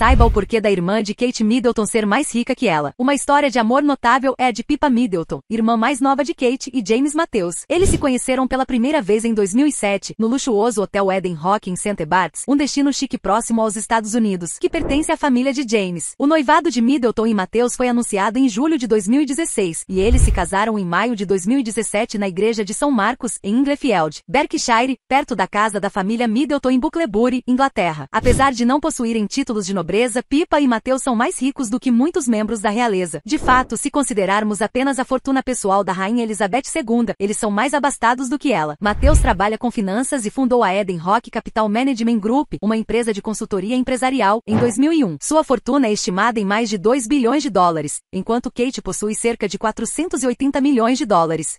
saiba o porquê da irmã de Kate Middleton ser mais rica que ela. Uma história de amor notável é a de Pippa Middleton, irmã mais nova de Kate e James Matthews. Eles se conheceram pela primeira vez em 2007, no luxuoso Hotel Eden Rock em St. Barts, um destino chique próximo aos Estados Unidos, que pertence à família de James. O noivado de Middleton e Matthews foi anunciado em julho de 2016, e eles se casaram em maio de 2017 na igreja de São Marcos, em Inglefield, Berkshire, perto da casa da família Middleton em Bucklebury, Inglaterra. Apesar de não possuírem títulos de nobreza, nobreza, Pipa e Mateus são mais ricos do que muitos membros da realeza. De fato, se considerarmos apenas a fortuna pessoal da rainha Elizabeth II, eles são mais abastados do que ela. Mateus trabalha com finanças e fundou a Eden Rock Capital Management Group, uma empresa de consultoria empresarial, em 2001. Sua fortuna é estimada em mais de 2 bilhões de dólares, enquanto Kate possui cerca de 480 milhões de dólares.